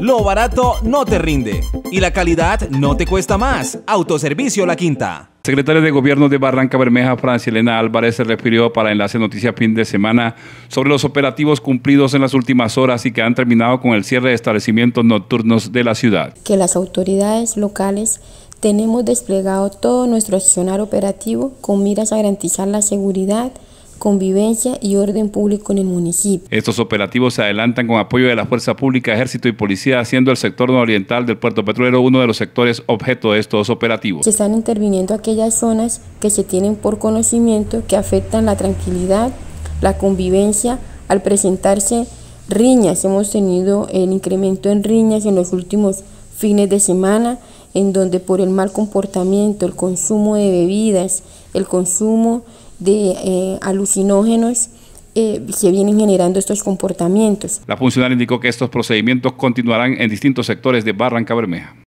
Lo barato no te rinde y la calidad no te cuesta más. Autoservicio La Quinta. Secretaria de Gobierno de Barranca Bermeja, Francia Elena Álvarez, se refirió para Enlace Noticias fin de semana sobre los operativos cumplidos en las últimas horas y que han terminado con el cierre de establecimientos nocturnos de la ciudad. Que las autoridades locales tenemos desplegado todo nuestro accionar operativo con miras a garantizar la seguridad convivencia y orden público en el municipio. Estos operativos se adelantan con apoyo de la Fuerza Pública, Ejército y Policía, haciendo el sector nororiental del puerto petrolero uno de los sectores objeto de estos operativos. Se están interviniendo aquellas zonas que se tienen por conocimiento que afectan la tranquilidad, la convivencia, al presentarse riñas. Hemos tenido el incremento en riñas en los últimos años fines de semana, en donde por el mal comportamiento, el consumo de bebidas, el consumo de eh, alucinógenos, eh, se vienen generando estos comportamientos. La funcionaria indicó que estos procedimientos continuarán en distintos sectores de Barranca Bermeja.